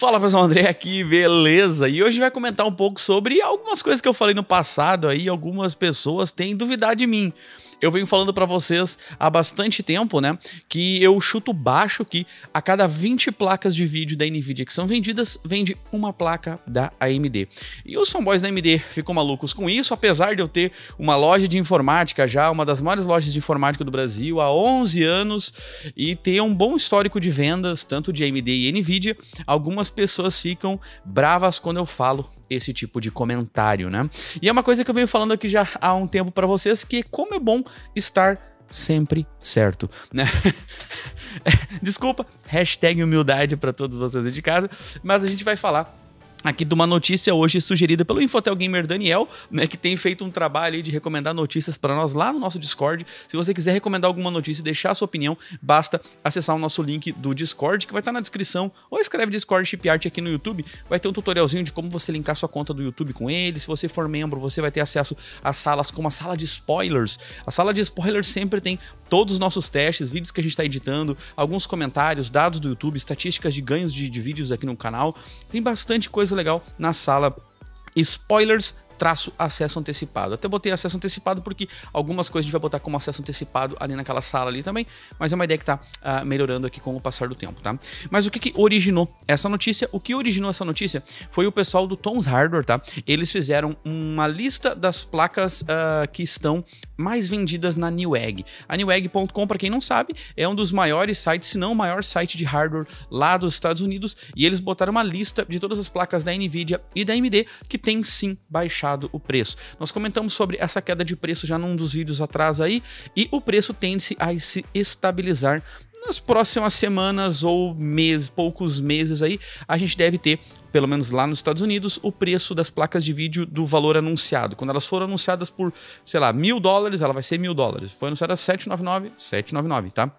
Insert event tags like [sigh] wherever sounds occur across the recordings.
Fala pessoal, André aqui, beleza? E hoje vai comentar um pouco sobre algumas coisas que eu falei no passado aí, algumas pessoas têm duvidado de mim. Eu venho falando para vocês há bastante tempo, né, que eu chuto baixo que a cada 20 placas de vídeo da Nvidia que são vendidas, vende uma placa da AMD. E os fanboys da AMD ficam malucos com isso, apesar de eu ter uma loja de informática já, uma das maiores lojas de informática do Brasil há 11 anos e ter um bom histórico de vendas tanto de AMD e Nvidia. Algumas pessoas ficam bravas quando eu falo esse tipo de comentário, né? E é uma coisa que eu venho falando aqui já há um tempo para vocês que como é bom estar sempre certo, né? [laughs] Desculpa, hashtag humildade para todos vocês de casa, mas a gente vai falar aqui de uma notícia hoje sugerida pelo Infotel Gamer Daniel, né, que tem feito um trabalho de recomendar notícias para nós lá no nosso Discord. Se você quiser recomendar alguma notícia e deixar a sua opinião, basta acessar o nosso link do Discord, que vai estar tá na descrição, ou escreve Discord Art aqui no YouTube, vai ter um tutorialzinho de como você linkar sua conta do YouTube com ele. Se você for membro, você vai ter acesso a salas como a sala de spoilers. A sala de spoilers sempre tem todos os nossos testes, vídeos que a gente está editando, alguns comentários, dados do YouTube, estatísticas de ganhos de, de vídeos aqui no canal. Tem bastante coisa coisa legal na sala spoilers traço acesso antecipado. Até botei acesso antecipado porque algumas coisas a gente vai botar como acesso antecipado ali naquela sala ali também, mas é uma ideia que tá uh, melhorando aqui com o passar do tempo, tá? Mas o que, que originou essa notícia? O que originou essa notícia foi o pessoal do Tom's Hardware, tá? Eles fizeram uma lista das placas uh, que estão mais vendidas na Newegg. A Newegg.com, para quem não sabe, é um dos maiores sites, se não o maior site de hardware lá dos Estados Unidos, e eles botaram uma lista de todas as placas da Nvidia e da AMD que tem sim baixado o preço. Nós comentamos sobre essa queda de preço já num dos vídeos atrás aí, e o preço tende-se a se estabilizar nas próximas semanas ou meses, poucos meses aí, a gente deve ter pelo menos lá nos Estados Unidos, o preço das placas de vídeo do valor anunciado. Quando elas foram anunciadas por, sei lá, mil dólares, ela vai ser mil dólares. Foi anunciada 799, 799, tá?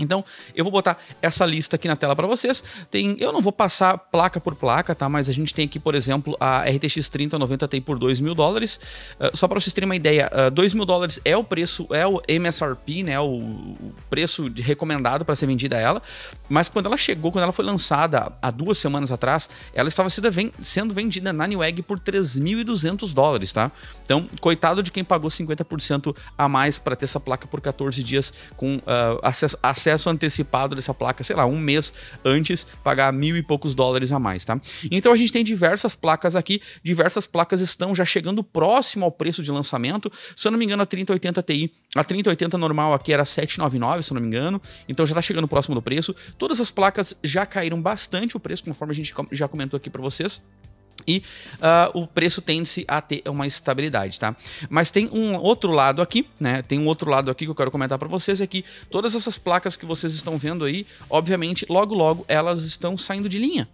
Então, eu vou botar essa lista aqui na tela para vocês. Tem, eu não vou passar placa por placa, tá? Mas a gente tem aqui, por exemplo, a RTX 3090 Ti por 2 mil dólares. Uh, só para vocês terem uma ideia, uh, ah, 2 mil dólares é o preço, é o MSRP, né? O, o preço de, recomendado para ser vendida ela. Mas quando ela chegou, quando ela foi lançada há duas semanas atrás, ela estava sendo, vendida na Newegg por 3.200 dólares, tá? Então, coitado de quem pagou 50% a mais para ter essa placa por 14 dias com uh, ah, acesso acesso antecipado dessa placa, sei lá, um mês antes, pagar mil e poucos dólares a mais, tá? Então a gente tem diversas placas aqui, diversas placas estão já chegando próximo ao preço de lançamento. Se eu não me engano, a 3080 Ti, a 3080 normal aqui era 799, se eu não me engano, então já tá chegando próximo do preço. Todas as placas já caíram bastante o preço, conforme a gente já comentou aqui para vocês e uh, o preço tende-se a ter uma estabilidade, tá? Mas tem um outro lado aqui, né? Tem um outro lado aqui que eu quero comentar para vocês é que todas essas placas que vocês estão vendo aí, obviamente, logo logo elas estão saindo de linha,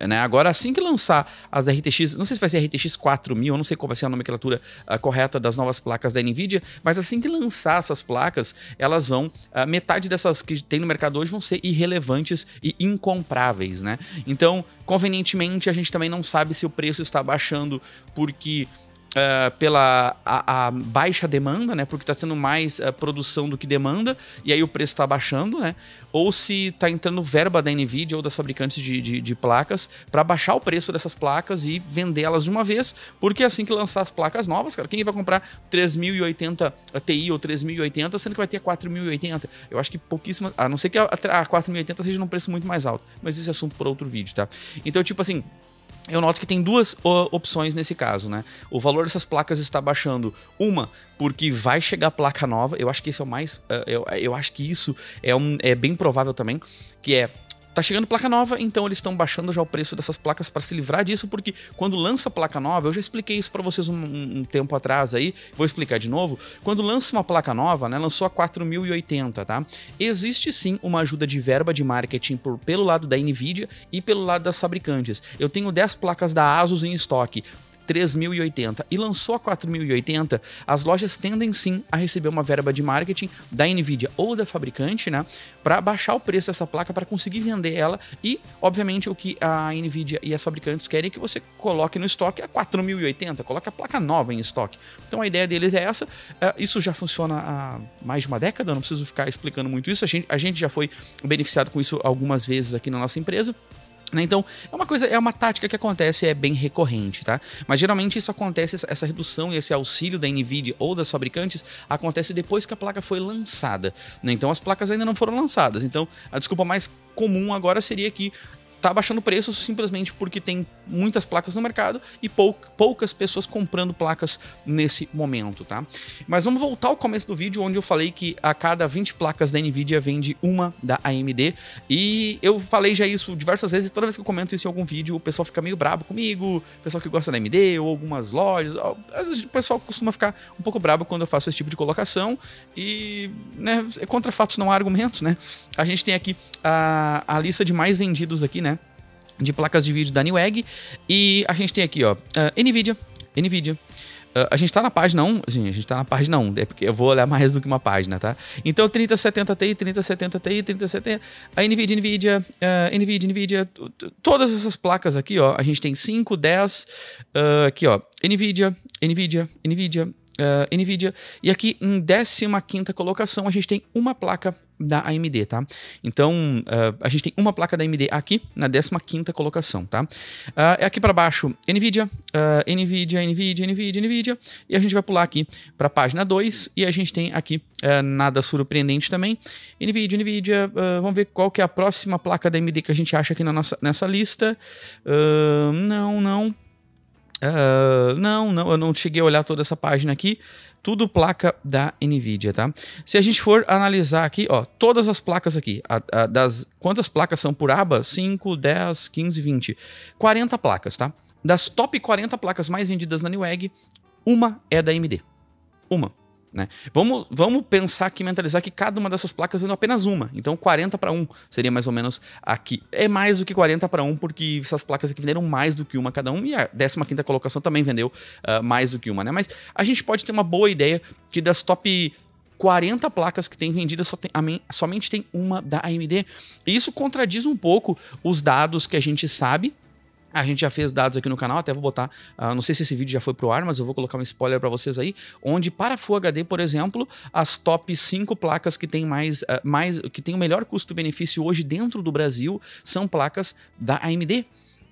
né? Agora, assim que lançar as RTX, não sei se vai ser RTX 4000, eu não sei qual vai ser a nomenclatura uh, correta das novas placas da NVIDIA, mas assim que lançar essas placas, elas vão, uh, metade dessas que tem no mercado hoje vão ser irrelevantes e incompráveis, né? Então, convenientemente, a gente também não sabe se o preço está baixando porque Uh, pela a, a baixa demanda, né? Porque está sendo mais uh, produção do que demanda, e aí o preço está baixando, né? Ou se está entrando verba da Nvidia ou das fabricantes de, de, de placas para baixar o preço dessas placas e vendê-las de uma vez, porque assim que lançar as placas novas, cara, quem vai comprar 3080 Ti ou 3080, sendo que vai ter 4080? Eu acho que pouquíssima, a não ser que a, a 4080 seja num preço muito mais alto, mas esse é assunto para outro vídeo, tá? Então, tipo assim, eu noto que tem duas opções nesse caso, né? O valor dessas placas está baixando. Uma, porque vai chegar placa nova. Eu acho que esse é o mais. Eh, eu, eu acho que isso é, um, é bem provável também. Que é Tá chegando placa nova, então eles estão baixando já o preço dessas placas para se livrar disso, porque quando lança placa nova, eu já expliquei isso para vocês um, um, tempo atrás aí, vou explicar de novo. Quando lança uma placa nova, né, lançou a 4080, tá? Existe sim uma ajuda de verba de marketing por, pelo lado da Nvidia e pelo lado das fabricantes. Eu tenho 10 placas da Asus em estoque. 3080 e lançou a 4080, as lojas tendem sim a receber uma verba de marketing da Nvidia ou da fabricante, né, para baixar o preço dessa placa para conseguir vender ela e, obviamente, o que a Nvidia e as fabricantes querem é que você coloque no estoque a 4080, coloque a placa nova em estoque. Então a ideia deles é essa. É, isso já funciona há mais de uma década, não preciso ficar explicando muito isso. A gente, a gente já foi beneficiado com isso algumas vezes aqui na nossa empresa. Né? Então, é uma coisa, é uma tática que acontece, é bem recorrente, tá? Mas geralmente isso acontece, essa redução e esse auxílio da NVIDIA ou das fabricantes acontece depois que a placa foi lançada. Né? Então as placas ainda não foram lançadas. Então, a desculpa mais comum agora seria que tá baixando o preço simplesmente porque tem muitas placas no mercado e pou, poucas pessoas comprando placas nesse momento, tá? Mas vamos voltar ao começo do vídeo onde eu falei que a cada 20 placas da Nvidia vende uma da AMD e eu falei já isso diversas vezes, toda vez que eu comento isso em algum vídeo, o pessoal fica meio brabo comigo, o pessoal que gosta da AMD ou algumas lojas, o pessoal costuma ficar um pouco brabo quando eu faço esse tipo de colocação e, né, contra fatos não há argumentos, né? A gente tem aqui a, a lista de mais vendidos aqui, né? de placas de vídeo da Newegg. E a gente tem aqui, ó, eh, NVIDIA, NVIDIA. Uh, a gente tá na página 1, sim, a gente tá na página 1, é né, porque eu vou olhar [laughs] mais do que uma página, tá? Então 3070 Ti, 3070 Ti, 3070, a NVIDIA, NVIDIA, uh, NVIDIA, NVIDIA, todas essas placas aqui, ó, a gente tem 5, 10, uh, aqui, ó, NVIDIA, NVIDIA, NVIDIA, uh, Nvidia. E aqui em 15 colocação a gente tem uma placa da AMD, tá? Então, uh, a gente tem uma placa da AMD aqui na 15 colocação, tá? Uh, aqui para baixo, Nvidia, uh, Nvidia, Nvidia, Nvidia, Nvidia, e a gente vai pular aqui para a página 2 e a gente tem aqui uh, nada surpreendente também. Nvidia, Nvidia, vamos ver qual que é a próxima placa da AMD que a gente acha aqui na nossa, nessa lista. não, não. Uh, não, não, eu não cheguei a olhar toda essa página aqui. Tudo placa da Nvidia, tá? Se a gente for analisar aqui, ó, todas as placas aqui, a, a, das quantas placas são por aba? 5, 10, 15, 20, 40 placas, tá? Das top 40 placas mais vendidas na Newegg, uma é da AMD. Uma. Né? Vamos, vamos pensar aqui, mentalizar que cada uma dessas placas vendo apenas uma. Então 40 para 1 seria mais ou menos aqui. É mais do que 40 para 1, porque essas placas aqui venderam mais do que uma cada um, e a 15 colocação também vendeu uh, mais do que uma. Né? Mas a gente pode ter uma boa ideia que das top 40 placas que tem vendidas, só tem, somente tem uma da AMD. E isso contradiz um pouco os dados que a gente sabe a gente já fez dados aqui no canal, até vou botar, uh, não sei se esse vídeo já foi pro ar, mas eu vou colocar um spoiler para vocês aí, onde para Full HD, por exemplo, as top 5 placas que tem mais, uh, mais que tem o melhor custo-benefício hoje dentro do Brasil são placas da AMD.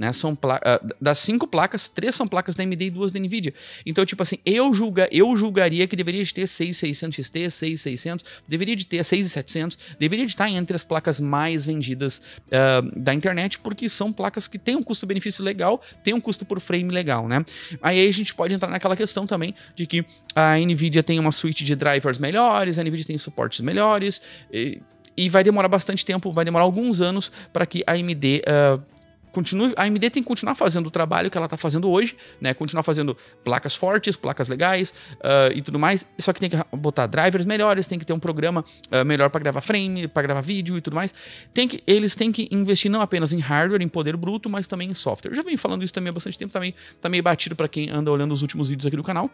Né? São ah, das cinco placas, três são placas da AMD e duas da NVIDIA. Então, tipo assim, eu, julga eu julgaria que deveria de ter 6600 XT, 6600, deveria de ter 6700, deveria de estar entre as placas mais vendidas uh, da internet, porque são placas que têm um custo-benefício legal, têm um custo por frame legal, né? Aí a gente pode entrar naquela questão também de que a NVIDIA tem uma suíte de drivers melhores, a NVIDIA tem suportes melhores, e, e vai demorar bastante tempo, vai demorar alguns anos para que a AMD uh, ah, continue, a AMD tem que continuar fazendo o trabalho que ela está fazendo hoje, né? Continuar fazendo placas fortes, placas legais uh, e tudo mais. Só que tem que botar drivers melhores, tem que ter um programa uh, melhor para gravar frame, para gravar vídeo e tudo mais. Tem que, eles têm que investir não apenas em hardware, em poder bruto, mas também em software. Eu já venho falando isso também há bastante tempo, também tá, tá meio batido para quem anda olhando os últimos vídeos aqui do canal.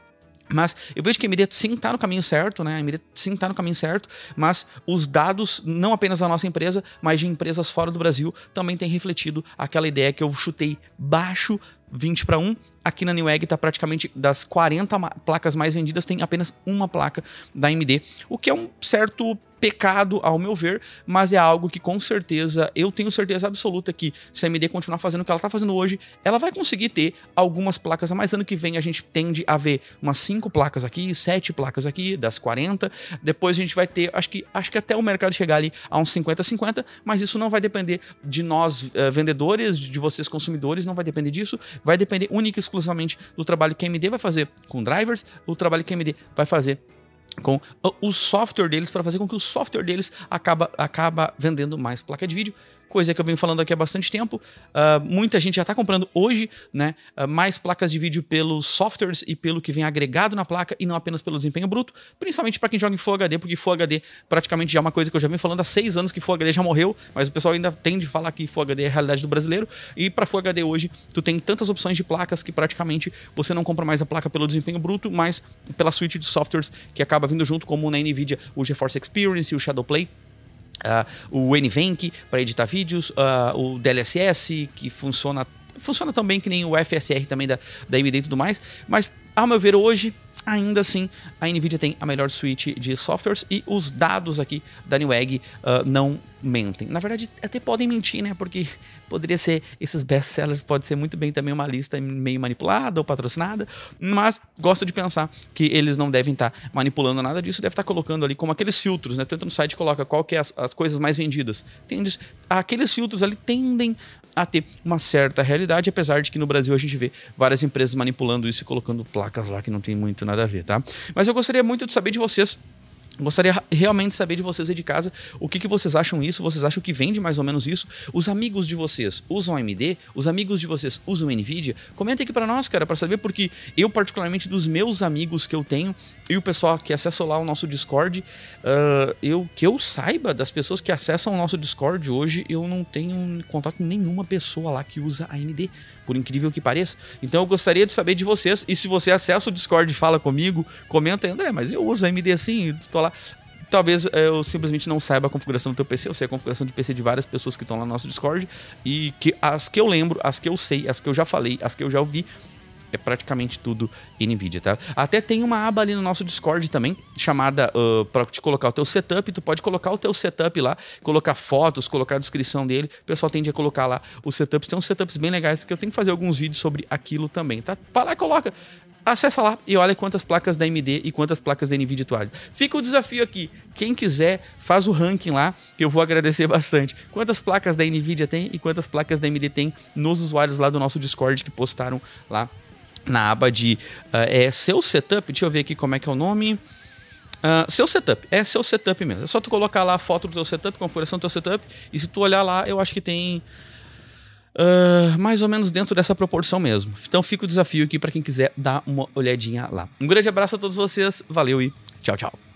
Mas eu vejo que a MD sim está no caminho certo, né? A MD sim está no caminho certo, mas os dados, não apenas da nossa empresa, mas de empresas fora do Brasil, também têm refletido aquela ideia que eu chutei baixo 20 para 1. Aqui na Newegg está praticamente das 40 placas mais vendidas, tem apenas uma placa da AMD, o que é um certo pecado ao meu ver, mas é algo que com certeza, eu tenho certeza absoluta que se a AMD continuar fazendo o que ela está fazendo hoje, ela vai conseguir ter algumas placas a mais. Ano que vem a gente tende a ver umas 5 placas aqui, 7 placas aqui, das 40. Depois a gente vai ter, acho que, acho que até o mercado chegar ali a uns 50-50, mas isso não vai depender de nós uh, vendedores, de vocês consumidores, não vai depender disso vai depender única e exclusivamente do trabalho que a AMD vai fazer com drivers, o trabalho que a AMD vai fazer com ah, o software deles para fazer com que o software deles acaba, acaba vendendo mais placa de vídeo coisa que eu venho falando aqui há bastante tempo. Uh, muita gente já está comprando hoje né, uh, mais placas de vídeo pelos softwares e pelo que vem agregado na placa e não apenas pelo desempenho bruto, principalmente para quem joga em Full HD, porque Full HD praticamente já é uma coisa que eu já venho falando há seis anos que Full HD já morreu, mas o pessoal ainda tende a falar que Full HD é a realidade do brasileiro. E para Full HD hoje, tu tem tantas opções de placas que praticamente você não compra mais a placa pelo desempenho bruto, mas pela suite de softwares que acaba vindo junto, como na NVIDIA o GeForce Experience e o Play Uh, o NVENC para editar vídeos, uh, o DLSS que funciona funciona tão bem que nem o FSR também da, da AMD e tudo mais, mas ao meu ver hoje ainda assim a Nvidia tem a melhor suite de softwares e os dados aqui da Newegg uh, não mentem. Na verdade, até podem mentir, né? Porque poderia ser esses best-sellers pode ser muito bem também uma lista meio manipulada ou patrocinada, mas gosto de pensar que eles não devem estar tá manipulando nada disso, deve estar tá colocando ali como aqueles filtros, né? Tu entra no site e coloca qual que é as, as coisas mais vendidas. aqueles filtros ali tendem a ter uma certa realidade, apesar de que no Brasil a gente vê várias empresas manipulando isso e colocando placas lá que não tem muito nada a ver, tá? Mas eu gostaria muito de saber de vocês Gostaria realmente de saber de vocês aí de casa o que, que vocês acham isso, vocês acham que vende mais ou menos isso? Os amigos de vocês usam AMD? Os amigos de vocês usam NVIDIA? Comenta aqui para nós, cara, para saber, porque eu particularmente dos meus amigos que eu tenho e o pessoal que acessa lá o nosso Discord, uh, eu que eu saiba das pessoas que acessam o nosso Discord hoje, eu não tenho contato com nenhuma pessoa lá que usa AMD, por incrível que pareça. Então eu gostaria de saber de vocês, e se você acessa o Discord fala comigo, comenta aí, André, mas eu uso AMD assim, tô lá lá. Talvez eh, eu simplesmente não saiba a configuração do teu PC, eu sei a configuração de PC de várias pessoas que estão lá no nosso Discord. E que as que eu lembro, as que eu sei, as que eu já falei, as que eu já ouvi, é praticamente tudo NVIDIA, tá? Até tem uma aba ali no nosso Discord também, chamada uh, ah, para te colocar o teu setup, tu pode colocar o teu setup lá, colocar fotos, colocar a descrição dele, o pessoal tende a colocar lá os setups, tem uns setups bem legais que eu tenho que fazer alguns vídeos sobre aquilo também, tá? Fala lá e coloca, Acessa lá e olha quantas placas da AMD e quantas placas da NVIDIA tu Fica o desafio aqui. Quem quiser, faz o ranking lá, que eu vou agradecer [laughs] bastante. Quantas placas da NVIDIA tem e quantas placas da AMD tem nos usuários lá do nosso Discord que postaram lá na aba de uh, é seu setup. Deixa eu ver aqui como é que é o nome. Uh, seu setup, é seu setup mesmo. É só tu colocar lá a foto do teu setup, configuração do teu setup, e se tu olhar lá, eu acho que tem Uh, mais ou menos dentro dessa proporção mesmo. Então fica o desafio aqui para quem quiser dar uma olhadinha lá. Um grande abraço a todos vocês, valeu e tchau, tchau.